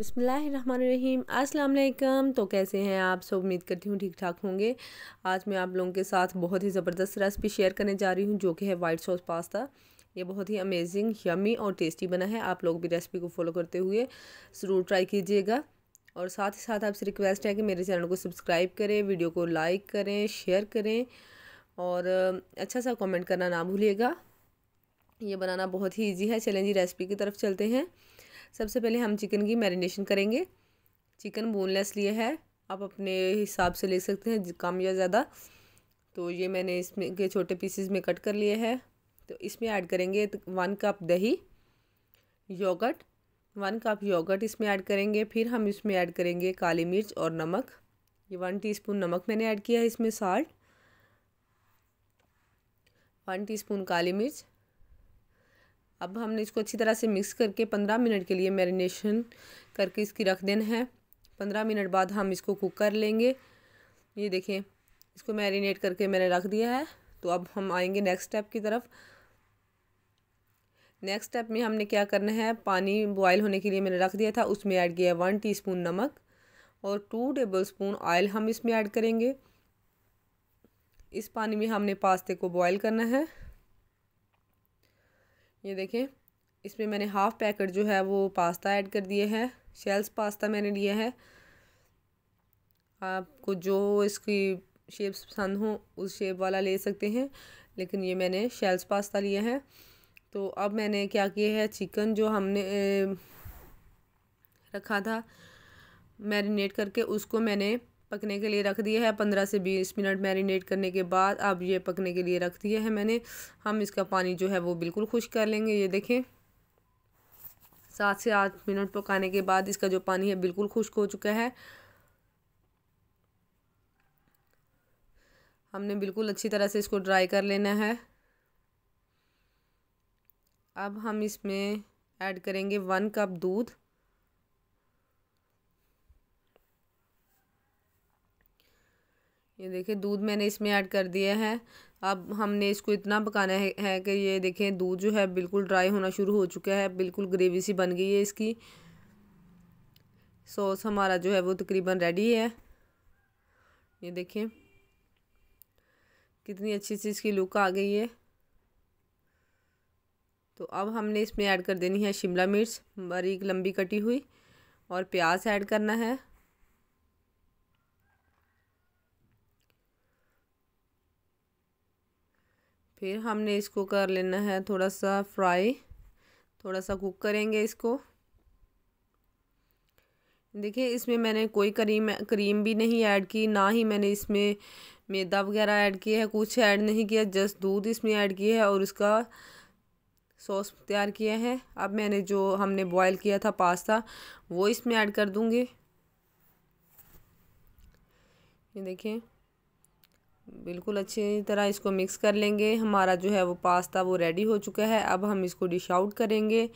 बसमीम् अस्सलाम तो कैसे हैं आप सब उम्मीद करती हूँ ठीक ठाक होंगे आज मैं आप लोगों के साथ बहुत ही ज़बरदस्त रेसिपी शेयर करने जा रही हूँ जो कि है वाइट सॉस पास्ता ये बहुत ही अमेजिंग यमी और टेस्टी बना है आप लोग भी रेसिपी को फॉलो करते हुए ज़रूर ट्राई कीजिएगा और साथ ही साथ आपसे रिक्वेस्ट है कि मेरे चैनल को सब्सक्राइब करें वीडियो को लाइक करें शेयर करें और अच्छा सा कमेंट करना ना भूलिएगा ये बनाना बहुत ही ईजी है चलें जी रेसिपी की तरफ चलते हैं सबसे पहले हम चिकन की मैरिनेशन करेंगे चिकन बोनलेस लिए है आप अपने हिसाब से ले सकते हैं कम या ज़्यादा तो ये मैंने इसमें के छोटे पीसेस में कट कर लिए है तो इसमें ऐड करेंगे तो वन कप दही योगर्ट वन कप योगर्ट इसमें ऐड करेंगे फिर हम इसमें ऐड करेंगे काली मिर्च और नमक ये वन टीस्पून नमक मैंने ऐड किया है इसमें साल्ट वन टीस्पून काली मिर्च अब हमने इसको अच्छी तरह से मिक्स करके पंद्रह मिनट के लिए मैरिनेशन करके इसकी रख देना है पंद्रह मिनट बाद हम इसको कुक कर लेंगे ये देखें इसको मैरिनेट करके मैंने रख दिया है तो अब हम आएंगे नेक्स्ट स्टेप की तरफ नेक्स्ट स्टेप में हमने क्या करना है पानी बॉयल होने के लिए मैंने रख दिया था उसमें ऐड किया है वन टी नमक और टू टेबल स्पून ऑयल हम इसमें ऐड करेंगे इस पानी में हमने पास्ते को बॉयल करना है ये देखें इसमें मैंने हाफ़ पैकेट जो है वो पास्ता ऐड कर दिया है शेल्स पास्ता मैंने लिया है आपको जो इसकी शेप्स पसंद हो उस शेप वाला ले सकते हैं लेकिन ये मैंने शेल्स पास्ता लिया है तो अब मैंने क्या किया है चिकन जो हमने रखा था मैरिनेट करके उसको मैंने पकने के लिए रख दिया है पंद्रह से बीस मिनट मैरिनेट करने के बाद अब ये पकने के लिए रख दिया है मैंने हम इसका पानी जो है वो बिल्कुल खुश्क कर लेंगे ये देखें सात से आठ मिनट पकाने के बाद इसका जो पानी है बिल्कुल खुश्क हो चुका है हमने बिल्कुल अच्छी तरह से इसको ड्राई कर लेना है अब हम इसमें ऐड करेंगे वन कप दूध ये देखिए दूध मैंने इसमें ऐड कर दिया है अब हमने इसको इतना पकाना है, है कि ये देखें दूध जो है बिल्कुल ड्राई होना शुरू हो चुका है बिल्कुल ग्रेवी सी बन गई है इसकी सॉस हमारा जो है वो तकरीबन रेडी है ये देखें कितनी अच्छी सी इसकी लुक आ गई है तो अब हमने इसमें ऐड कर देनी है शिमला मिर्च बारीक लंबी कटी हुई और प्याज ऐड करना है फिर हमने इसको कर लेना है थोड़ा सा फ्राई थोड़ा सा कुक करेंगे इसको देखिए इसमें मैंने कोई क्रीम क्रीम भी नहीं ऐड की ना ही मैंने इसमें मैदा वगैरह ऐड किया है कुछ ऐड नहीं किया जस्ट दूध इसमें ऐड किया है और उसका सॉस तैयार किया है अब मैंने जो हमने बॉईल किया था पास्ता वो इसमें ऐड कर दूँगी ये देखिए बिल्कुल अच्छी तरह इसको मिक्स कर लेंगे हमारा जो है वो पास्ता वो रेडी हो चुका है अब हम इसको डिश आउट करेंगे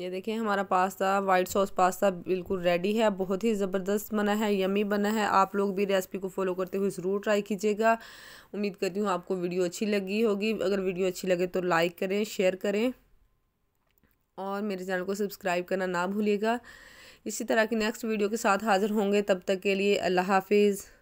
ये देखें हमारा पास्ता वाइट सॉस पास्ता बिल्कुल रेडी है बहुत ही ज़बरदस्त बना है यमी बना है आप लोग भी रेसिपी को फॉलो करते हुए ज़रूर ट्राई कीजिएगा उम्मीद करती हूँ आपको वीडियो अच्छी लगी होगी अगर वीडियो अच्छी लगे तो लाइक करें शेयर करें और मेरे चैनल को सब्सक्राइब करना ना भूलिएगा इसी तरह की नेक्स्ट वीडियो के साथ हाज़िर होंगे तब तक के लिए अल्लाह हाफिज़